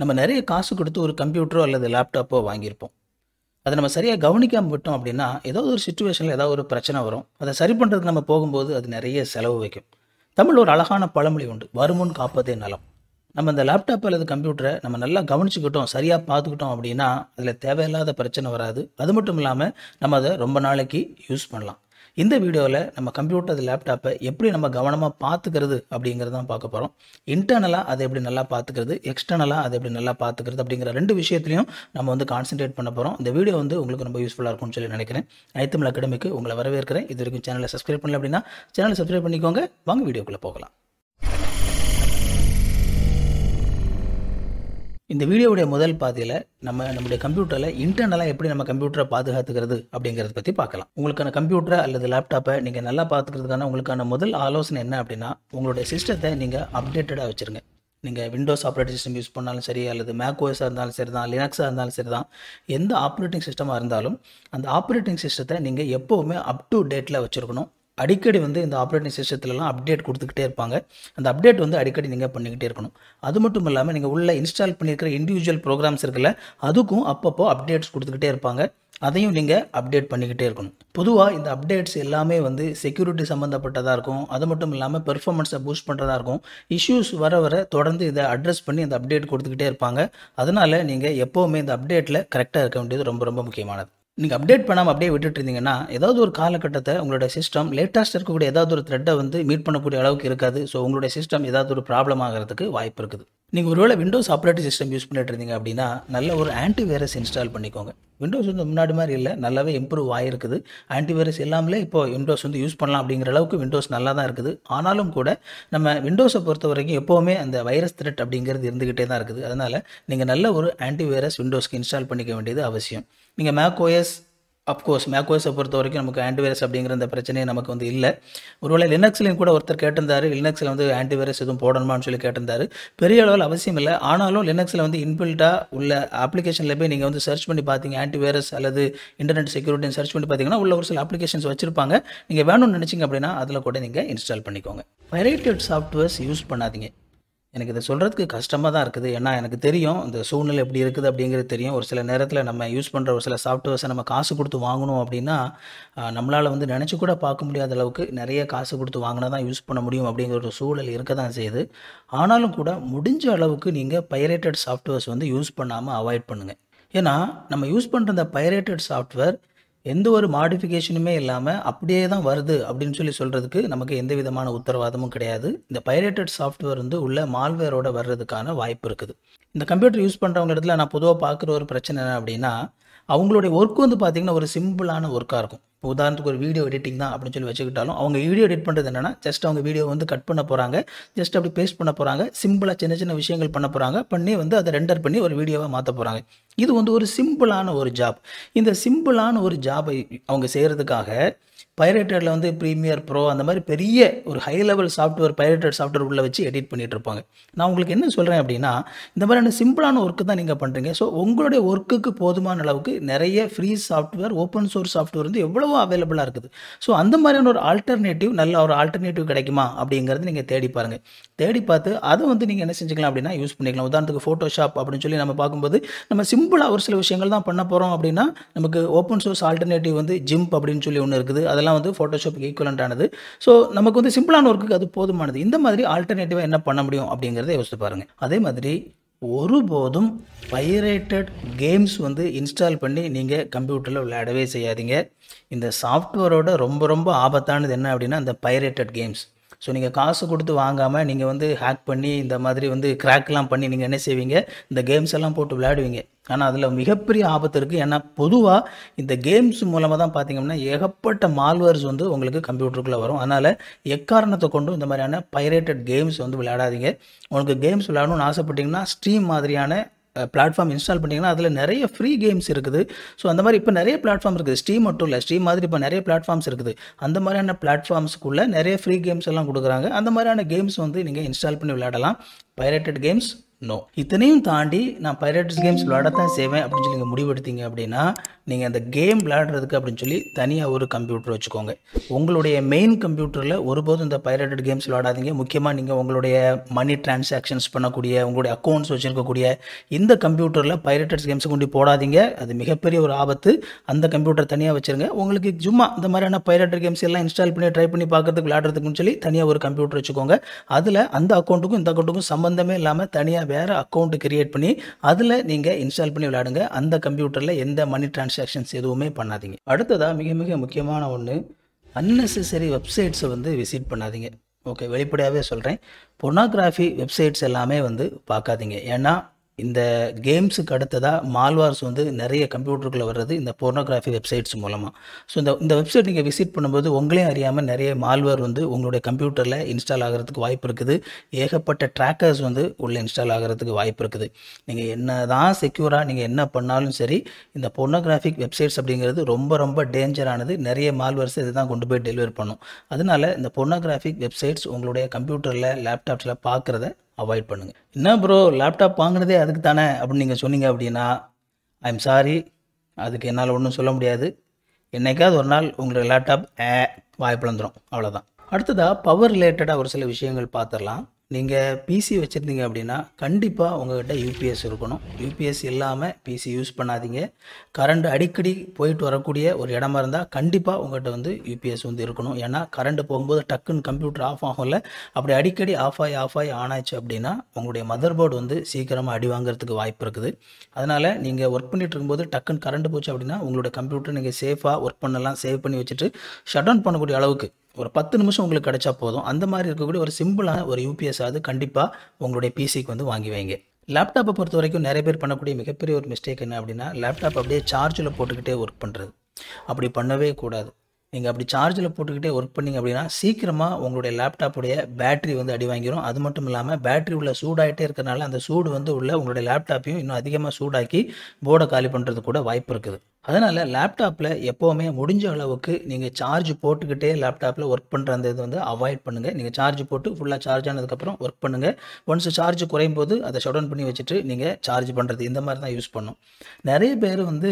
நம்ம நிறைய காசு கொடுத்து ஒரு கம்ப்யூட்டரோ அல்லது லேப்டாப்போ வாங்கியிருப்போம் அதை நம்ம சரியாக கவனிக்காமல் விட்டோம் அப்படின்னா ஏதாவது ஒரு சுச்சுவேஷனில் ஏதாவது ஒரு பிரச்சனை வரும் அதை சரி பண்ணுறதுக்கு நம்ம போகும்போது அது நிறைய செலவு வைக்கும் தமிழ் ஒரு அழகான பழமொழி உண்டு வருமுன் காப்பதே நலம் நம்ம இந்த லேப்டாப் அல்லது கம்ப்யூட்டரை நம்ம நல்லா கவனிச்சுக்கிட்டோம் சரியாக பார்த்துக்கிட்டோம் அப்படின்னா அதில் தேவையில்லாத பிரச்சனை வராது அது மட்டும் இல்லாமல் நம்ம அதை ரொம்ப நாளைக்கு யூஸ் பண்ணலாம் இந்த வீடியோவில் நம்ம கம்ப்யூட்டர் லேப்டாப்பை எப்படி நம்ம கவனமாக பார்த்துக்கிறது அப்படிங்கிறது தான் பார்க்க போகிறோம் இன்டர்னலாக அதை எப்படி நல்லா பார்த்துக்கிறது எக்ஸ்டர்னலாக அதை எப்படி நல்லா பார்த்துக்கிறது அப்படிங்கிற ரெண்டு விஷயத்துலையும் நம்ம வந்து கான்சென்ட்ரேட் பண்ண போகிறோம் இந்த வீடியோ வந்து உங்களுக்கு ரொம்ப யூஸ்ஃபுல்லாக இருக்கும்னு சொல்லி நினைக்கிறேன் ஐத்தமிழ் அகாடமிக்கு உங்களை வரவேற்கிறேன் இது வரைக்கும் சேனலை சப்ஸ்கிரைப் பண்ணல அப்படின்னா சேனலை சப்ஸ்கிரைப் பண்ணிக்கோங்க வாங்க வீடியோக்குள்ளே போகலாம் இந்த வீடியோவுடைய முதல் பாதியில் நம்ம நம்முடைய கம்ப்யூட்டரில் இன்டர்னலாக எப்படி நம்ம கம்ப்யூட்டரை பாதுகாத்துக்கிறது அப்படிங்கிறத பற்றி பார்க்கலாம் உங்களுக்கான கம்ப்யூட்டரை அல்லது லேப்டாப்பை நீங்கள் நல்லா பார்த்துக்கிறதுக்கான உங்களுக்கான முதல் ஆலோசனை என்ன அப்படின்னா உங்களுடைய சிஸ்டத்தை நீங்கள் அப்டேட்டடாக வச்சுருங்க நீங்கள் விண்டோஸ் ஆப்ரேட்டிங் சிஸ்டம் யூஸ் பண்ணாலும் சரி அல்லது மேக்கோஸாக இருந்தாலும் சரி தான் லினக்ஸாக இருந்தாலும் சரி தான் எந்த ஆப்ரேட்டிங் சிஸ்டமாக இருந்தாலும் அந்த ஆப்ரேட்டிங் சிஸ்டத்தை நீங்கள் எப்போவுமே அப் டு டேட்டில் வச்சுருக்கணும் அடிக்கடி வந்து இந்த ஆப்ரேட்டிங் சிஸ்டத்துலலாம் அப்டேட் கொடுத்துக்கிட்டே இருப்பாங்க அந்த அப்டேட் வந்து அடிக்கடி நீங்கள் பண்ணிக்கிட்டே இருக்கணும் அது மட்டும் இல்லாமல் நீங்கள் உள்ளே இன்ஸ்டால் பண்ணியிருக்கிற இண்டிவிஜுவல் ப்ரோக்ராம்ஸ் இருக்குல்ல அதுக்கும் அப்பப்போ அப்டேட்ஸ் கொடுத்துக்கிட்டே இருப்பாங்க அதையும் நீங்கள் அப்டேட் பண்ணிக்கிட்டே இருக்கணும் பொதுவாக இந்த அப்டேட்ஸ் எல்லாமே வந்து செக்யூரிட்டி சம்மந்தப்பட்டதாக இருக்கும் அது மட்டும் இல்லாமல் பெர்ஃபார்மன்ஸை பூஸ்ட் பண்ணுறதா இருக்கும் இஷ்யூஸ் வர வர தொடர்ந்து இதை அட்ரஸ் பண்ணி இந்த அப்டேட் கொடுத்துக்கிட்டே இருப்பாங்க அதனால் நீங்கள் எப்போவுமே இந்த அப்டேட்டில் கரெக்டாக இருக்க வேண்டியது ரொம்ப ரொம்ப முக்கியமானது நீங்கள் அப்டேட் பண்ணாமல் அப்படியே விட்டுட்டு இருந்தீங்கன்னா ஏதாவது ஒரு காலகட்டத்தை உங்களோட சிஸ்டம் லேட்டஸ்ட் இருக்கக்கூடிய ஏதாவது ஒரு த்ரெட்டை வந்து மீட் பண்ணக்கூடிய அளவுக்கு இருக்காது ஸோ உங்களுடைய சிஸ்டம் ஏதாவது ஒரு ப்ராப்ளம் ஆகிறதுக்கு வாய்ப்பு இருக்குது நீங்கள் ஒருவேளை விண்டோஸ் ஆப்ரேட்டிங் சிஸ்டம் யூஸ் பண்ணிகிட்டு இருந்தீங்க அப்படின்னா நல்ல ஒரு ஆன்டி வைரஸ் இன்ஸ்டால் பண்ணிக்கோங்க விண்டோஸ் வந்து முன்னாடி மாதிரி இல்லை நல்லாவே இம்ப்ரூவ் ஆகிருக்குது ஆன்டி வைரஸ் இல்லாமலே இப்போ விண்டோஸ் வந்து யூஸ் பண்ணலாம் அப்படிங்கிற அளவுக்கு விண்டோஸ் நல்லா தான் இருக்குது ஆனாலும் கூட நம்ம விண்டோஸை பொறுத்த வரைக்கும் எப்போவுமே அந்த வைரஸ் த்ரெட் அப்படிங்கிறது இருந்துக்கிட்டே தான் இருக்குது அதனால் நீங்கள் நல்ல ஒரு ஆன்டி வைரஸ் விண்டோஸ்க்கு இன்ஸ்டால் பண்ணிக்க வேண்டியது அவசியம் நீங்கள் மேக் ஓஎஸ் அப்கோர்ஸ் மேக்ஓஎஸை பொறுத்த வரைக்கும் நமக்கு ஆன்டிவைரஸ் அப்படிங்கிற அந்த பிரச்சனையே நமக்கு வந்து இல்லை ஒருவேளை லினக்ஸ்லையும் கூட ஒருத்தர் கேட்டிருந்தார் லினக்ஸில் வந்து ஆன்டிவைரஸ் எதுவும் போடணுமான்னு சொல்லி கேட்டிருந்தார் பெரிய அளவில் அவசியம் இல்லை ஆனாலும் லினக்ஸில் வந்து இன்பில்ட்டாக உள்ள அப்ளிகேஷனில் போய் நீங்கள் வந்து சர்ச் பண்ணி பார்த்தீங்க ஆன்டிவைரஸ் அல்லது இன்டர்நெட் செக்யூரிட்டி சர்ச் பண்ணி பார்த்தீங்கன்னா உள்ள ஒரு சில அப்ளிகேஷன்ஸ் வச்சுருப்பாங்க நீங்கள் வேணும்னு நினச்சிங்க அப்படின்னா அதில் கூட நீங்கள் இன்ஸ்டால் பண்ணிக்கோங்க வெரைட்டி சாஃப்ட்வேர்ஸ் யூஸ் பண்ணாதீங்க எனக்கு இதை சொல்கிறதுக்கு கஷ்டமாக தான் இருக்குது ஏன்னா எனக்கு தெரியும் இந்த சூழ்நிலை எப்படி இருக்குது அப்படிங்கிறது தெரியும் ஒரு சில நேரத்தில் நம்ம யூஸ் பண்ணுற ஒரு சில சாஃப்ட்வேர்ஸை நம்ம காசு கொடுத்து வாங்கணும் அப்படின்னா நம்மளால் வந்து நினச்சி கூட பார்க்க முடியாத அளவுக்கு நிறைய காசு கொடுத்து வாங்கினா தான் யூஸ் பண்ண முடியும் அப்படிங்கிற ஒரு சூழல் இருக்க தான் செய்யுது ஆனாலும் கூட முடிஞ்ச அளவுக்கு நீங்கள் பைரேட்டட் சாஃப்ட்வேர்ஸ் வந்து யூஸ் பண்ணாமல் அவாய்ட் பண்ணுங்கள் ஏன்னா நம்ம யூஸ் பண்ணுற இந்த பைரேட்டட் சாஃப்ட்வேர் எந்த ஒரு மாடிஃபிகேஷனுமே இல்லாமல் அப்படியே தான் வருது அப்படின்னு சொல்லி சொல்கிறதுக்கு நமக்கு எந்த விதமான உத்தரவாதமும் கிடையாது இந்த பைரேட்டட் சாஃப்ட்வேர் வந்து உள்ள மால்வேரோட வர்றதுக்கான வாய்ப்பு இருக்குது இந்த கம்ப்யூட்டர் யூஸ் பண்ணுறவங்க இடத்துல நான் பொதுவாக பார்க்குற ஒரு பிரச்சனை என்ன அப்படின்னா அவங்களுடைய ஒர்க் வந்து பார்த்திங்கன்னா ஒரு சிம்பிளான ஒர்க்காக இருக்கும் இப்போ உதாரணத்துக்கு ஒரு வீடியோ எடிட்டிங் தான் அப்படின்னு சொல்லி வச்சுக்கிட்டாலும் அவங்க வீடியோ எடிட் பண்ணுறது என்னென்னா ஜஸ்ட் அவங்க வீடியோ வந்து கட் பண்ண போகிறாங்க ஜஸ்ட் அப்படி பேஸ்ட் பண்ண போகிறாங்க சிம்பிளாக சின்ன சின்ன விஷயங்கள் பண்ண போகிறாங்க பண்ணி வந்து அதை ரெண்டர் பண்ணி ஒரு வீடியோவாக மாற்ற போகிறாங்க இது வந்து ஒரு சிம்பிளான ஒரு ஜாப் இந்த சிம்பிளான ஒரு ஜாபை அவங்க செய்கிறதுக்காக பைரேட்டடில் வந்து ப்ரீமியர் ப்ரோ அந்த மாதிரி பெரிய ஒரு high level software pirated software உள்ள வச்சு எடிட் பண்ணிகிட்டு இருப்பாங்க நான் உங்களுக்கு என்ன சொல்கிறேன் அப்படின்னா இந்த மாதிரியான சிம்பிளான ஒர்க்கு தான் நீங்கள் பண்ணுறீங்க ஸோ உங்களுடைய ஒர்க்குக்கு போதுமான அளவுக்கு நிறைய free software open source software வந்து எவ்வளவோ அவைலபிளாக இருக்குது ஸோ அந்த மாதிரியான ஒரு ஆல்டர்னேட்டிவ் நல்ல ஒரு ஆல்டர்னேட்டிவ் கிடைக்குமா அப்படிங்கிறது நீங்கள் தேடி பாருங்கள் தேடி பார்த்து அதை வந்து நீங்கள் என்ன செஞ்சுக்கலாம் அப்படின்னா யூஸ் பண்ணிக்கலாம் உதாரணத்துக்கு ஃபோட்டோஷாப் அப்படின்னு சொல்லி நம்ம பார்க்கும்போது நம்ம சிம்பிள் சிம்பிளாக ஒரு சில விஷயங்கள் தான் பண்ண போகிறோம் அப்படின்னா நமக்கு ஓப்பன் சோர்ஸ் ஆல்டர்னேட்டிவ் வந்து ஜிம்ப் அப்படின்னு சொல்லி ஒன்று இருக்குது அதெல்லாம் வந்து ஃபோட்டோஷாப்புக்கு ஈக்குவலண்டானது ஸோ நமக்கு வந்து சிம்பிளான ஒர்க்குக்கு அது போதுமானது இந்த மாதிரி ஆல்டர்னேட்டிவாக என்ன பண்ண முடியும் அப்படிங்கிறத யோசித்து பாருங்கள் அதே மாதிரி ஒருபோதும் பைரேட்டட் கேம்ஸ் வந்து இன்ஸ்டால் பண்ணி நீங்கள் கம்ப்யூட்டரில் விளையாடவே செய்யாதீங்க இந்த சாஃப்ட்வேரோட ரொம்ப ரொம்ப ஆபத்தானது என்ன அப்படின்னா இந்த பைரேட்டட் கேம்ஸ் ஸோ நீங்கள் காசு கொடுத்து வாங்காமல் நீங்கள் வந்து ஹேக் பண்ணி இந்த மாதிரி வந்து கிராக்லாம் பண்ணி நீங்கள் என்ன செய்வீங்க இந்த கேம்ஸ் எல்லாம் போட்டு விளையாடுவீங்க ஆனால் அதில் மிகப்பெரிய ஆபத்து இருக்குது ஏன்னா பொதுவாக இந்த கேம்ஸ் மூலமாக தான் பார்த்தீங்கன்னா ஏகப்பட்ட மால்வேர்ஸ் வந்து உங்களுக்கு கம்ப்யூட்டருக்குள்ளே வரும் அதனால் எக்காரணத்தை கொண்டும் இந்த மாதிரியான பைரேட்டட் கேம்ஸ் வந்து விளையாடாதீங்க உங்களுக்கு கேம்ஸ் விளையாடணும்னு ஆசைப்பட்டிங்கன்னா ஸ்ட்ரீம் மாதிரியான பிளாட்ஃபார்ம் இன்ஸ்டால் பண்ணிங்கன்னா அதில் நிறைய ஃப்ரீ கேம்ஸ் இருக்குது ஸோ அந்த மாதிரி இப்போ நிறைய பிளாட்ஃபார்ம் இருக்குது ஸ்டீம் மட்டும் இல்லை ஸ்டீம் மாதிரி இப்போ நிறைய பிளாட்ஃபார்ம்ஸ் இருக்குது அந்த மாதிரியான பிளாட்ஃபார்ம்ஸுக்குள்ளே நிறைய ஃப்ரீ கேம்ஸ் எல்லாம் கொடுக்குறாங்க அந்த மாதிரியான கேம்ஸ் வந்து நீங்கள் இன்ஸ்டால் பண்ணி விளையாடலாம் பைரேட்டட் கேம்ஸ் நோ இத்தனையும் தாண்டி நான் பைரேட்ஸ் கேம்ஸ் விளையாட தான் செய்வேன் அப்படின்னு சொல்லி நீங்கள் முடிவெடுத்தீங்க அப்படின்னா நீங்கள் அந்த கேம் விளையாடுறதுக்கு அப்படின்னு சொல்லி தனியாக ஒரு கம்ப்யூட்டர் வச்சுக்கோங்க உங்களுடைய மெயின் கம்ப்யூட்டரில் ஒருபோதும் இந்த பைரேட்டட் கேம்ஸ் விளையாடாதீங்க முக்கியமாக நீங்கள் உங்களுடைய மணி டிரான்சாக்ஷன்ஸ் பண்ணக்கூடிய உங்களுடைய அக்கௌண்ட்ஸ் வச்சுருக்கக்கூடிய இந்த கம்ப்யூட்டரில் பைரேட்டட்ஸ் கேம்ஸை கொண்டு போடாதீங்க அது மிகப்பெரிய ஒரு ஆபத்து அந்த கம்ப்யூட்டர் தனியாக வச்சுருங்க உங்களுக்கு சும்மா இந்த மாதிரியான பைரட்டட் கேம்ஸ் எல்லாம் இன்ஸ்டால் பண்ணி ட்ரை பண்ணி பார்க்கறதுக்கு விளையாடுறதுக்குன்னு சொல்லி தனியாக ஒரு கம்ப்யூட்டர் வச்சுக்கோங்க அதில் அந்த அக்கௌண்ட்டுக்கும் இந்த அக்கௌண்ட்டுக்கும் சம்மந்தமே இல்லாமல் தனியாக வேறு அக்கௌண்ட்டு கிரியேட் பண்ணி அதில் நீங்கள் இன்ஸ்டால் பண்ணி விளையாடுங்க அந்த கம்ப்யூட்டரில் எந்த மணி டிரான்சாக்ஷன்ஸ் எதுவுமே பண்ணாதீங்க அடுத்ததாக மிக மிக முக்கியமான ஒன்று அன்னெசரி வெப்சைட்ஸை வந்து விசிட் பண்ணாதீங்க ஓகே வெளிப்படையாகவே சொல்கிறேன் பொனோகிராஃபி வெப்சைட்ஸ் எல்லாமே வந்து பார்க்காதீங்க ஏன்னா இந்த கேம்ஸுக்கு அடுத்ததாக மால்வார்ஸ் வந்து நிறைய கம்ப்யூட்டருக்குள்ளே வர்றது இந்த போர்னோகிராஃபி வெப்சைட்ஸ் மூலமாக ஸோ இந்த இந்த வெப்சைட் நீங்கள் விசிட் பண்ணும்போது உங்களையும் அறியாமல் நிறைய மால்வார் வந்து உங்களுடைய கம்ப்யூட்டரில் இன்ஸ்டால் ஆகிறதுக்கு வாய்ப்பு இருக்குது ஏகப்பட்ட ட்ராக்கர்ஸ் வந்து உள்ளே இன்ஸ்டால் ஆகிறதுக்கு வாய்ப்பு இருக்குது நீங்கள் என்ன தான் செக்யூராக நீங்கள் என்ன பண்ணாலும் சரி இந்த போர்னோகிராஃபிக் வெப்சைட்ஸ் அப்படிங்கிறது ரொம்ப ரொம்ப டேஞ்சரானது நிறைய மால்வர்ஸ் இதை தான் கொண்டு போய் டெலிவர் பண்ணும் அதனால் இந்த போர்னோகிராஃபிக் வெப்சைட்ஸ் உங்களுடைய கம்ப்யூட்டரில் லேப்டாப்ஸில் பார்க்குறத அவாய்ட் பண்ணுங்கள் என்ன ப்ரோ லேப்டாப் வாங்கினதே அதுக்கு தானே அப்படின்னு நீங்கள் சொன்னீங்க அப்படின்னா ஐ எம் சாரி அதுக்கு என்னால் ஒன்றும் சொல்ல முடியாது என்றைக்காவது ஒரு நாள் உங்களுக்கு லேப்டாப் ஏ வந்துடும் அவ்வளோதான் அடுத்ததாக பவர் ரிலேட்டடாக ஒரு சில விஷயங்கள் பார்த்துடலாம் நீங்கள் பிசி வச்சுருந்தீங்க அப்படின்னா கண்டிப்பாக உங்கள்கிட்ட யூபிஎஸ் இருக்கணும் யூபிஎஸ் இல்லாமல் பிசி யூஸ் பண்ணாதீங்க கரண்ட் அடிக்கடி போயிட்டு வரக்கூடிய ஒரு இடமா இருந்தால் கண்டிப்பாக உங்கள்கிட்ட வந்து யூபிஎஸ் வந்து இருக்கணும் ஏன்னா கரண்ட் போகும்போது டக்குன்னு கம்ப்யூட்டர் ஆஃப் ஆகும்ல அப்படி அடிக்கடி ஆஃப் ஆகி ஆஃப் ஆகி ஆன் ஆச்சு அப்படின்னா உங்களுடைய மதர் போர்டு வந்து சீக்கிரமாக அடி வாங்குறதுக்கு வாய்ப்பு இருக்குது அதனால் நீங்கள் ஒர்க் பண்ணிட்டு இருக்கும்போது டக்குன்னு கரண்ட் போச்சு அப்படின்னா உங்களோட கம்ப்யூட்டர் நீங்கள் சேஃபாக ஒர்க் பண்ணலாம் சேவ் பண்ணி வச்சுட்டு ஷட் டவுன் பண்ணக்கூடிய அளவுக்கு ஒரு பத்து நிமிஷம் உங்களுக்கு கிடச்சா போதும் அந்த மாதிரி இருக்கக்கூடிய ஒரு சிம்பிளான ஒரு யூபிஎஸ் ஆகுது கண்டிப்பாக உங்களுடைய பிசிக்கு வந்து வாங்கி வைங்க லேப்டாப்பை பொறுத்த வரைக்கும் நிறைய பேர் பண்ணக்கூடிய மிகப்பெரிய ஒரு மிஸ்டேக் என்ன அப்படின்னா லேப்டாப் அப்படியே சார்ஜில் போட்டுக்கிட்டே ஒர்க் பண்ணுறது அப்படி பண்ணவே கூடாது நீங்கள் அப்படி சார்ஜில் போட்டுக்கிட்டே ஒர்க் பண்ணிங்க அப்படின்னா சீக்கிரமாக உங்களுடைய லேப்டாப்புடைய பேட்டரி வந்து அடி வாங்கிடும் அது மட்டும் இல்லாமல் பேட்டரி உள்ள சூடாகிட்டே இருக்கிறனால அந்த சூடு வந்து உள்ள உங்களுடைய லேப்டாப்பையும் இன்னும் அதிகமாக சூடாக்கி போர்டை காலி பண்ணுறது கூட வாய்ப்பு இருக்குது அதனால் லேப்டாப்பில் எப்போவுமே முடிஞ்ச அளவுக்கு நீங்கள் சார்ஜ் போட்டுக்கிட்டே லேப்டாப்பில் ஒர்க் பண்ணுற அந்த இது வந்து அவாய்ட் பண்ணுங்கள் நீங்கள் சார்ஜ் போட்டு ஃபுல்லாக சார்ஜ் ஆனதுக்கப்புறம் ஒர்க் பண்ணுங்கள் ஒன்ஸ் சார்ஜ் குறையும் போது அதை ஷட் டவுன் பண்ணி வச்சுட்டு நீங்கள் சார்ஜ் பண்ணுறது இந்த மாதிரி தான் யூஸ் பண்ணும் நிறைய பேர் வந்து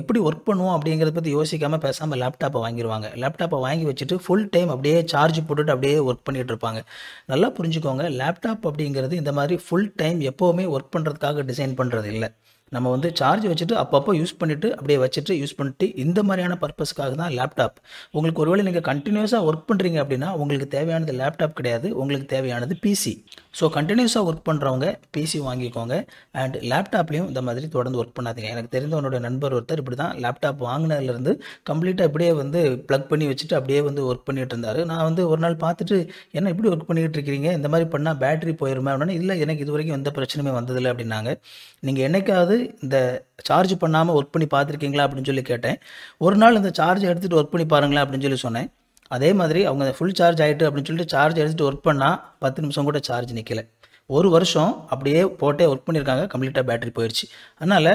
எப்படி ஒர்க் பண்ணுவோம் அப்படிங்கிறத பற்றி யோசிக்காமல் பேசாமல் லேப்டாப்பை வாங்கிடுவாங்க லேப்டாப்பை வாங்கி வச்சுட்டு ஃபுல் டைம் அப்படியே சார்ஜ் போட்டுட்டு அப்படியே ஒர்க் பண்ணிகிட்டு இருப்பாங்க நல்லா புரிஞ்சுக்கோங்க லேப்டாப் அப்படிங்கிறது இந்த மாதிரி ஃபுல் டைம் எப்போவுமே ஒர்க் பண்ணுறதுக்காக டிசைன் பண்ணுறது இல்லை நம்ம வந்து சார்ஜ் வச்சுட்டு அப்பப்போ யூஸ் பண்ணிவிட்டு அப்படியே வச்சுட்டு யூஸ் பண்ணிட்டு இந்த மாதிரியான பர்பஸ்க்காக தான் லேப்டாப் உங்களுக்கு ஒருவேளை நீங்கள் கண்டினியூஸாக ஒர்க் பண்ணுறீங்க அப்படின்னா உங்களுக்கு தேவையானது லேப்டாப் கிடையாது உங்களுக்கு தேவையானது பிசி ஸோ கண்டினியூஸாக ஒர்க் பண்ணுறவங்க பிசி வாங்கிக்கோங்க அண்ட் லேப்டாப்லேயும் இந்த மாதிரி தொடர்ந்து ஒர்க் பண்ணாதீங்க எனக்கு தெரிந்தவனோட நண்பர் ஒருத்தர் இப்படி தான் லேப்டாப் வாங்கினதுலேருந்து கம்ப்ளீட்டாக இப்படியே வந்து ப்ளக் பண்ணி வச்சுட்டு அப்படியே வந்து ஒர்க் பண்ணிகிட்டு இருந்தார் நான் வந்து ஒரு நாள் பார்த்துட்டு என்ன இப்படி ஒர்க் பண்ணிகிட்டு இருக்கிறீங்க இந்த மாதிரி பண்ணால் பேட்டரி போயிருமே அப்படின்னா இல்லை எனக்கு இது வரைக்கும் எந்த பிரச்சனையுமே வந்ததில்லை அப்படின்னாங்க நீங்கள் என்னைக்காவது இந்த சார்ஜ் பண்ணாமல் ஒர்க் பண்ணி பார்த்துருக்கீங்களா அப்படின்னு சொல்லி கேட்டேன் ஒரு நாள் இந்த சார்ஜ் எடுத்துகிட்டு ஒர்க் பண்ணி பாருங்களேன் அப்படின்னு சொல்லி சொன்னேன் அதே மாதிரி அவங்க ஃபுல் சார்ஜ் ஆகிட்டு அப்படின்னு சொல்லிட்டு சார்ஜ் எடுத்துகிட்டு ஒர்க் பண்ணால் பத்து நிமிஷம் கூட சார்ஜ் நிற்கலை ஒரு வருஷம் அப்படியே போட்டே ஒர்க் பண்ணியிருக்காங்க கம்ப்ளீட்டாக பேட்டரி போயிடுச்சு அதனால்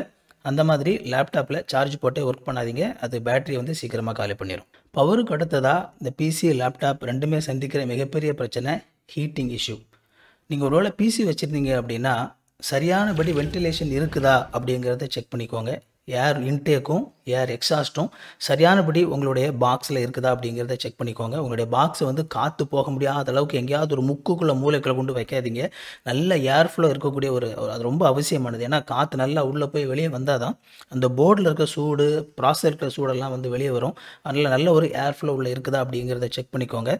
அந்த மாதிரி லேப்டாப்பில் சார்ஜ் போட்டே ஒர்க் பண்ணாதீங்க அது பேட்டரி வந்து சீக்கிரமாக காலி பண்ணிடும் பவருக்கு அடுத்ததாக இந்த பிசி லேப்டாப் ரெண்டுமே சந்திக்கிற மிகப்பெரிய பிரச்சனை ஹீட்டிங் இஷ்யூ நீங்கள் ஒருவேளை பிசி வச்சுருந்தீங்க அப்படின்னா சரியானபடி வென்டிலேஷன் இருக்குதா அப்படிங்கிறத செக் பண்ணிக்கோங்க ஏர் இன்டேக்கும் ஏர் எக்ஸாஸ்ட்டும் சரியானபடி உங்களுடைய பாக்ஸில் இருக்குதா அப்படிங்கிறத செக் பண்ணிக்கோங்க உங்களுடைய பாக்ஸை வந்து காற்று போக முடியாத அளவுக்கு எங்கேயாவது ஒரு முக்குக்குள்ளே மூளைக்குள்ளே கொண்டு வைக்காதீங்க நல்ல ஏர் ஃப்ளோ இருக்கக்கூடிய ஒரு அது ரொம்ப அவசியமானது ஏன்னா காற்று நல்லா உள்ளே போய் வெளியே வந்தால் தான் அந்த போர்டில் இருக்க சூடு ப்ராசஸ் இருக்கிற சூடெல்லாம் வந்து வெளியே வரும் அதனால் நல்ல ஒரு ஏர் ஃப்ளோ உள்ளே இருக்குதா அப்படிங்கிறத செக் பண்ணிக்கோங்க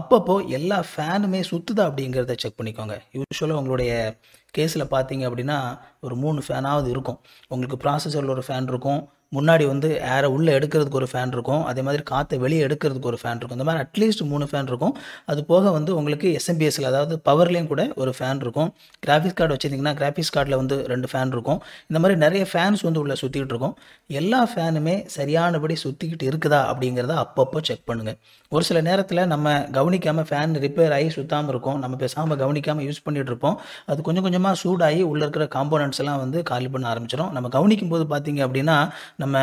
அப்பப்போ எல்லா ஃபேனுமே சுற்றுதா அப்படிங்கிறத செக் பண்ணிக்கோங்க யூஸ்வலாக உங்களுடைய கேஸில் பார்த்தீங்க அப்படின்னா ஒரு மூணு ஃபேனாவது இருக்கும் உங்களுக்கு ப்ராசஸரில் ஒரு ஃபேன் இருக்கும் முன்னாடி வந்து ஏரை உள்ளே எடுக்கிறதுக்கு ஒரு ஃபேன் இருக்கும் அதே மாதிரி காற்றை வெளியே எடுக்கிறதுக்கு ஒரு ஃபேன் இருக்கும் இந்த மாதிரி அட்லீஸ்ட் மூணு ஃபேன் இருக்கும் அது போக வந்து உங்களுக்கு எஸ்எம்பிஎஸ்சில் அதாவது பவர்லேயும் கூட ஒரு ஃபேன் இருக்கும் கிராஃபிக்ஸ் கார்டு வச்சுருந்தீங்கன்னா கிராஃபிக்ஸ் கார்டில் வந்து ரெண்டு ஃபேன் இருக்கும் இந்த மாதிரி நிறைய ஃபேன்ஸ் வந்து உள்ளே சுற்றிக்கிட்டு இருக்கும் எல்லா ஃபேனுமே சரியானபடி சுற்றிக்கிட்டு இருக்குதா அப்படிங்கிறத அப்பப்போ செக் பண்ணுங்கள் ஒரு சில நேரத்தில் நம்ம கவனிக்காமல் ஃபேன் ரிப்பேர் ஆகி சுற்றாமல் இருக்கும் நம்ம பேசாமல் கவனிக்காமல் யூஸ் பண்ணிகிட்டு இருப்போம் அது கொஞ்சம் கொஞ்சமாக சூடாகி உள்ளே இருக்கிற காம்போனன்ட்ஸ் எல்லாம் வந்து காலி பண்ண ஆரம்பிச்சிடும் நம்ம கவனிக்கும் போது பார்த்தீங்க அப்படின்னா நம்ம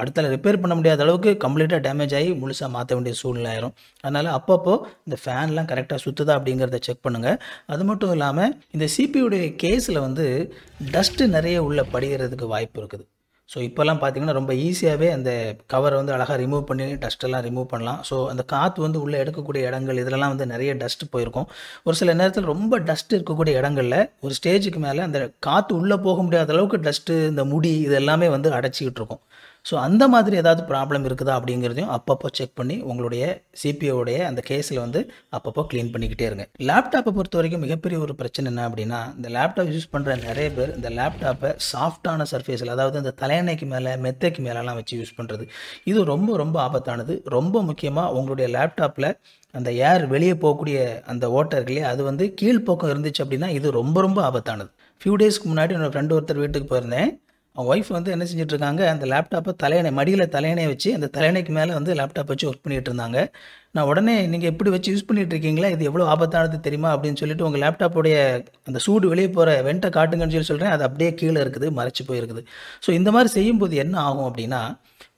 அடுத்தால ரிப்பேர் பண்ண முடியாத அளவுக்கு கம்ப்ளீட்டாக டேமேஜ் ஆகி முழுசாக மாற்ற வேண்டிய சூழ்நிலை ஆயிரும் அதனால் அப்பப்போ இந்த ஃபேன்லாம் கரெக்டாக சுற்றுதா அப்படிங்கிறத செக் பண்ணுங்கள் அது மட்டும் இல்லாமல் இந்த சிபியுடைய கேஸில் வந்து டஸ்ட்டு நிறைய உள்ளே படுகிறதுக்கு வாய்ப்பு இருக்குது ஸோ இப்போல்லாம் பார்த்தீங்கன்னா ரொம்ப ஈஸியாகவே அந்த கவரை வந்து அழகாக ரிமூவ் பண்ணி டஸ்ட்டெல்லாம் ரிமூவ் பண்ணலாம் ஸோ அந்த காற்று வந்து உள்ளே எடுக்கக்கூடிய இடங்கள் இதிலலாம் வந்து நிறைய டஸ்ட் போயிருக்கும் ஒரு சில நேரத்தில் ரொம்ப டஸ்ட் இருக்கக்கூடிய இடங்களில் ஒரு ஸ்டேஜுக்கு மேலே அந்த காற்று உள்ளே போக முடியாத அளவுக்கு டஸ்ட்டு இந்த முடி இது எல்லாமே வந்து அடைச்சிக்கிட்டு இருக்கும் ஸோ அந்த மாதிரி ஏதாவது ப்ராப்ளம் இருக்குதா அப்படிங்கிறதையும் அப்பப்போ செக் பண்ணி உங்களுடைய சிபிஓடைய அந்த கேஸில் வந்து அப்பப்போ க்ளீன் பண்ணிக்கிட்டே இருங்க லேப்டாப்பை பொறுத்த வரைக்கும் மிகப்பெரிய ஒரு பிரச்சனை என்ன அப்படின்னா இந்த லேப்டாப் யூஸ் பண்ணுற நிறைய பேர் இந்த லேப்டாப்பை சாஃப்டான சர்ஃபேஸில் அதாவது இந்த தலையணைக்கு மேலே மெத்தைக்கு மேலெலாம் வச்சு யூஸ் பண்ணுறது இது ரொம்ப ரொம்ப ஆபத்தானது ரொம்ப முக்கியமாக உங்களுடைய லேப்டாப்பில் அந்த ஏர் வெளியே போகக்கூடிய அந்த ஓட்டர்களே அது வந்து கீழ்ப்போக்கம் இருந்துச்சு அப்படின்னா இது ரொம்ப ரொம்ப ஆபத்தானது ஃபியூ டேஸ்க்கு முன்னாடி என்னோடய ஃப்ரெண்டு ஒருத்தர் வீட்டுக்கு போயிருந்தேன் அவன் ஒய்ஃப் வந்து என்ன இருக்காங்க அந்த லேப்டாப்பை தலையணை மடியில் தலையணையை வச்சு அந்த தலையணைக்கு மேலே வந்து லேப்டாப் வச்சு ஒர்க் பண்ணிட்டு இருந்தாங்க நான் உடனே நீங்கள் எப்படி வச்சு யூஸ் பண்ணிகிட்டு இருக்கீங்களா இது எவ்வளோ ஆபத்தானது தெரியுமா அப்படின்னு சொல்லிட்டு உங்கள் லேப்டாப்போடைய அந்த சூடு வெளியே போகிற வெண்டை காட்டுங்கன்னு சொல்லி சொல்கிறேன் அது அப்படியே கீழே இருக்குது மறைச்சி போயிருக்குது ஸோ இந்த மாதிரி செய்யும்போது என்ன ஆகும் அப்படின்னா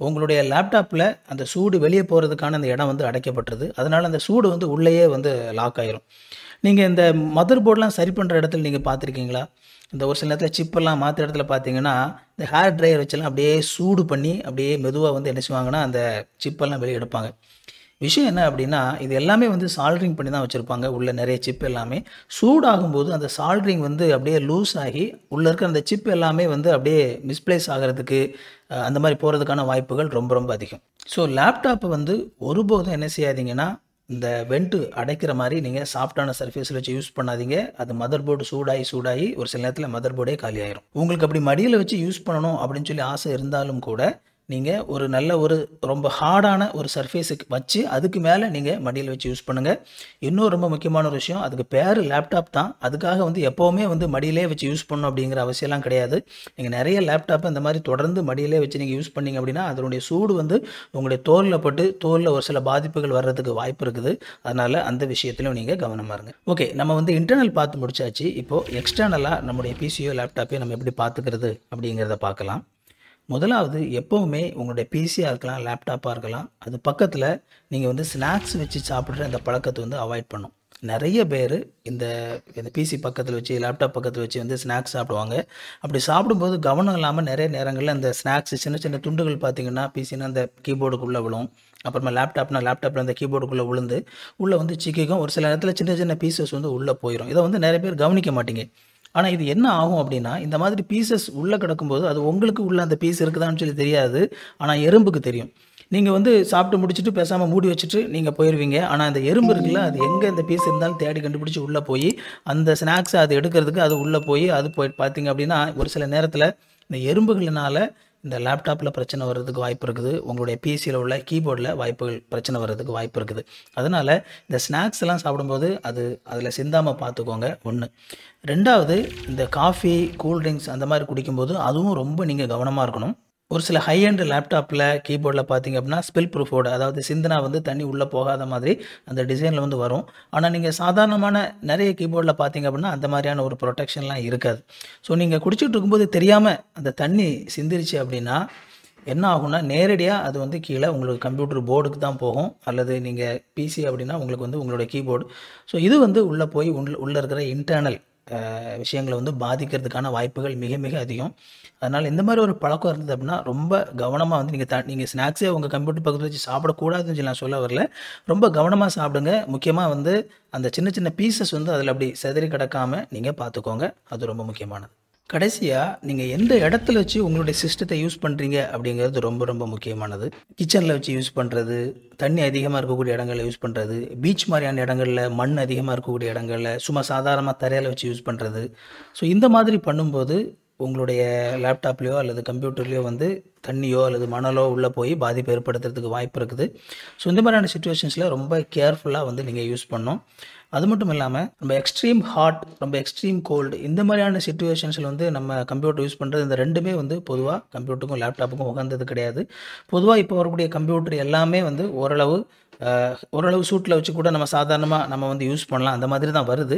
உங்களுடைய லேப்டாப்பில் அந்த சூடு வெளியே போகிறதுக்கான அந்த இடம் வந்து அடைக்கப்பட்டுருது அதனால் அந்த சூடு வந்து உள்ளேயே வந்து லாக் ஆயிரும் நீங்கள் இந்த மதர் போர்டெலாம் சரி பண்ணுற இடத்துல நீங்கள் பார்த்துருக்கீங்களா இந்த ஒரு சில நேரத்தில் சிப்பெல்லாம் மாற்ற இடத்துல பார்த்தீங்கன்னா இந்த ஹேர் ட்ரையர் வச்செல்லாம் அப்படியே சூடு பண்ணி அப்படியே மெதுவாக வந்து என்ன செய்வாங்கன்னா அந்த சிப்பெல்லாம் வெளியே எடுப்பாங்க விஷயம் என்ன அப்படின்னா இது எல்லாமே வந்து சால்ட்ரிங் பண்ணி தான் வச்சுருப்பாங்க உள்ள நிறைய சிப் எல்லாமே சூடாகும் போது அந்த சால்ட்ரிங் வந்து அப்படியே லூஸ் ஆகி உள்ளே இருக்கிற அந்த சிப் எல்லாமே வந்து அப்படியே மிஸ்பிளேஸ் ஆகிறதுக்கு அந்த மாதிரி போகிறதுக்கான வாய்ப்புகள் ரொம்ப ரொம்ப அதிகம் ஸோ லேப்டாப்பை வந்து ஒருபோதும் என்ன செய்யாதீங்கன்னா இந்த வெண்ட்டு அடைக்கிற மாதிரி நீங்கள் சாஃப்டான சர்ஃபேஸில் வச்சு யூஸ் பண்ணாதீங்க அது மதர் போர்டு சூடாகி சூடாகி ஒரு சில நேரத்தில் மதர் போர்டே காலி ஆயிரும் உங்களுக்கு அப்படி மடியில் வச்சு யூஸ் பண்ணணும் அப்படின்னு சொல்லி ஆசை இருந்தாலும் கூட நீங்கள் ஒரு நல்ல ஒரு ரொம்ப ஹார்டான ஒரு சர்ஃபேஸுக்கு வச்சு அதுக்கு மேலே நீங்கள் மடியில் வச்சு யூஸ் பண்ணுங்கள் இன்னும் ரொம்ப முக்கியமான ஒரு விஷயம் அதுக்கு பேர் லேப்டாப் தான் அதுக்காக வந்து எப்போவுமே வந்து மடியிலே வச்சு யூஸ் பண்ணணும் அப்படிங்கிற அவசியம்லாம் கிடையாது நீங்கள் நிறைய லேப்டாப் இந்த மாதிரி தொடர்ந்து மடியிலே வச்சு நீங்கள் யூஸ் பண்ணிங்க அப்படின்னா அதனுடைய சூடு வந்து உங்களுடைய தோலில் பட்டு தோலில் ஒரு சில பாதிப்புகள் வர்றதுக்கு வாய்ப்பு இருக்குது அதனால் அந்த விஷயத்திலும் நீங்கள் கவனமாக இருங்க ஓகே நம்ம வந்து இன்டர்னல் பார்த்து முடிச்சாச்சு இப்போது எக்ஸ்டர்னலாக நம்முடைய பிசியோ லேப்டாப்பையோ நம்ம எப்படி பார்த்துக்கிறது அப்படிங்கிறத பார்க்கலாம் முதலாவது எப்போவுமே உங்களுடைய பிசியாக இருக்கலாம் லேப்டாப்பாக இருக்கலாம் அது பக்கத்தில் நீங்கள் வந்து ஸ்நாக்ஸ் வச்சு சாப்பிட்ற அந்த பழக்கத்தை வந்து அவாய்ட் பண்ணும் நிறைய பேர் இந்த இந்த பிசி பக்கத்தில் வச்சு லேப்டாப் பக்கத்தில் வச்சு வந்து ஸ்நாக்ஸ் சாப்பிடுவாங்க அப்படி சாப்பிடும்போது கவனம் இல்லாமல் நிறைய நேரங்களில் அந்த ஸ்நாக்ஸ் சின்ன சின்ன துண்டுகள் பார்த்திங்கன்னா பிசினா அந்த கீபோர்டுக்குள்ளே விழும் அப்புறமா லேப்டாப்னா லேப்டாப்பில் அந்த கீபோர்டுக்குள்ளே விழுந்து உள்ளே வந்து சிக்கிக்கும் ஒரு சில நேரத்தில் சின்ன சின்ன பீசஸ் வந்து உள்ளே போயிடும் இதை வந்து நிறைய பேர் கவனிக்க மாட்டேங்க ஆனால் இது என்ன ஆகும் அப்படின்னா இந்த மாதிரி பீசஸ் உள்ளே கிடக்கும்போது அது உங்களுக்கு உள்ள அந்த பீஸ் இருக்குதான்னு சொல்லி தெரியாது ஆனால் எறும்புக்கு தெரியும் நீங்கள் வந்து சாப்பிட்டு முடிச்சுட்டு பேசாமல் மூடி வச்சுட்டு நீங்கள் போயிடுவீங்க ஆனால் அந்த எறும்பு இருக்குல்ல அது எங்கே இந்த பீஸ் இருந்தாலும் தேடி கண்டுபிடிச்சி உள்ளே போய் அந்த ஸ்நாக்ஸை அது எடுக்கிறதுக்கு அது உள்ளே போய் அது போய் பார்த்தீங்க அப்படின்னா ஒரு சில நேரத்தில் இந்த எறும்புகளினால் இந்த லேப்டாப்பில் பிரச்சனை வர்றதுக்கு வாய்ப்பு இருக்குது உங்களுடைய பிசியில் உள்ள கீபோர்டில் வாய்ப்புகள் பிரச்சனை வர்றதுக்கு வாய்ப்பு இருக்குது அதனால் இந்த ஸ்நாக்ஸ் எல்லாம் சாப்பிடும்போது அது அதில் சிந்தாமல் பார்த்துக்கோங்க ஒன்று ரெண்டாவது இந்த காஃபி கூல்ட்ரிங்க்ஸ் அந்த மாதிரி குடிக்கும்போது அதுவும் ரொம்ப நீங்கள் கவனமாக இருக்கணும் ஒரு சில ஹை அண்ட் லேப்டாப்பில் கீபோர்டில் பார்த்தீங்க அப்படின்னா ஸ்பில் ப்ரூஃபோட அதாவது சிந்தனா வந்து தண்ணி உள்ளே போகாத மாதிரி அந்த டிசைனில் வந்து வரும் ஆனால் நீங்கள் சாதாரணமான நிறைய கீபோர்டில் பார்த்தீங்க அப்படின்னா அந்த மாதிரியான ஒரு ப்ரொடெக்ஷன்லாம் இருக்காது ஸோ நீங்கள் குடிச்சிட்டு இருக்கும்போது தெரியாமல் அந்த தண்ணி சிந்திருச்சு அப்படின்னா என்ன ஆகும்னா நேரடியாக அது வந்து கீழே உங்களுக்கு கம்ப்யூட்டர் போர்டுக்கு தான் போகும் அல்லது நீங்கள் பிசி அப்படின்னா உங்களுக்கு வந்து உங்களுடைய கீபோர்டு ஸோ இது வந்து உள்ளே போய் உள்ள இருக்கிற இன்டர்னல் விஷயங்களை வந்து பாதிக்கிறதுக்கான வாய்ப்புகள் மிக மிக அதிகம் அதனால் இந்த மாதிரி ஒரு பழக்கம் இருந்தது அப்படின்னா ரொம்ப கவனமாக வந்து நீங்கள் த நீங்கள் ஸ்நாக்ஸே உங்கள் கம்ப்யூட்டர் பக்கத்தில் வச்சு சாப்பிடக்கூடாதுன்னு சொல்லி நான் சொல்ல வரல ரொம்ப கவனமாக சாப்பிடுங்க முக்கியமாக வந்து அந்த சின்ன சின்ன பீசஸ் வந்து அதில் அப்படி செதறி கிடக்காமல் நீங்கள் பார்த்துக்கோங்க அது ரொம்ப முக்கியமானது கடைசியாக நீங்கள் எந்த இடத்துல வச்சு உங்களுடைய சிஸ்டத்தை யூஸ் பண்ணுறீங்க அப்படிங்கிறது ரொம்ப ரொம்ப முக்கியமானது கிச்சனில் வச்சு யூஸ் பண்ணுறது தண்ணி அதிகமாக இருக்கக்கூடிய இடங்களில் யூஸ் பண்ணுறது பீச் மாதிரியான இடங்களில் மண் அதிகமாக இருக்கக்கூடிய இடங்களில் சும்மா சாதாரணமாக தரையில் வச்சு யூஸ் பண்ணுறது ஸோ இந்த மாதிரி பண்ணும்போது உங்களுடைய லேப்டாப்லேயோ அல்லது கம்ப்யூட்டர்லேயோ வந்து தண்ணியோ அல்லது மணலோ உள்ளே போய் பாதிப்பு ஏற்படுத்துறதுக்கு வாய்ப்பு இருக்குது ஸோ இந்த மாதிரியான சுச்சுவேஷன்ஸில் ரொம்ப கேர்ஃபுல்லாக வந்து நீங்கள் யூஸ் பண்ணோம் அது மட்டும் இல்லாமல் நம்ம எக்ஸ்ட்ரீம் ஹாட் ரொம்ப எக்ஸ்ட்ரீம் கோல்டு இந்த மாதிரியான சுச்சுவேஷன்ஸில் வந்து நம்ம கம்ப்யூட்டர் யூஸ் பண்ணுறது இந்த ரெண்டுமே வந்து பொதுவாக கம்ப்யூட்டருக்கும் லேப்டாப்புக்கும் உகந்தது கிடையாது பொதுவாக இப்போ வரக்கூடிய கம்ப்யூட்டர் எல்லாமே வந்து ஓரளவு ஓரளவு சூட்டில் வச்சு கூட நம்ம சாதாரணமாக நம்ம வந்து யூஸ் பண்ணலாம் அந்த மாதிரி தான் வருது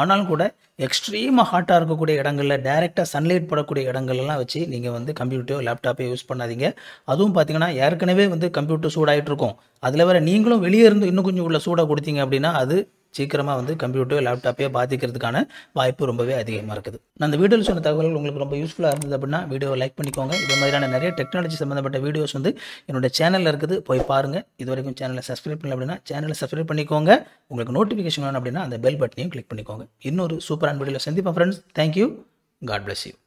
ஆனாலும் கூட எக்ஸ்ட்ரீமாக ஹாட்டாக இருக்கக்கூடிய இடங்களில் டைரெக்டாக சன்லைட் படக்கூடிய இடங்கள்லாம் வச்சு நீங்கள் வந்து கம்ப்யூட்டரோ லேப்டாப்போ யூஸ் பண்ணாதீங்க அதுவும் பார்த்தீங்கன்னா ஏற்கனவே வந்து கம்ப்யூட்டர் சூடாகிட்டு இருக்கும் அதில் வேறு நீங்களும் வெளியே இருந்து இன்னும் கொஞ்சம் உள்ள சூடாக கொடுத்தீங்க அப்படின்னா அது சீக்கிரமாக வந்து கம்ப்யூட்டரோ லேப்டாப்பையோ பாதிக்கிறதுக்கான வாய்ப்பு ரொம்பவே அதிகமாக இருக்குது நான் அந்த வீடியோவில் சொன்ன தகவல்கள் உங்களுக்கு ரொம்ப யூஸ்ஃபுல்லாக இருந்தது அப்படின்னா வீடியோ லைக் பண்ணிக்கோங்க இது மாதிரியான நிறைய டெக்னாலஜி சம்மந்தப்பட்ட வீடியோஸ் வந்து என்னோட சேனலில் இருக்குது போய் பாருங்கள் இது வரைக்கும் சேனலை சப்ஸ்கிரைப் பண்ணல அப்படின்னா சேனலை சப்ஸ்கிரைப் பண்ணிக்கோங்க உங்களுக்கு நோட்டிஃபிகேஷன் வேணும் அப்படின்னா அந்த பெல் பட்டனையும் கிளிக் பண்ணிக்கோங்க இன்னொரு சூப்பரான வீடியோவில் சந்திப்பேன் friends thank you God bless you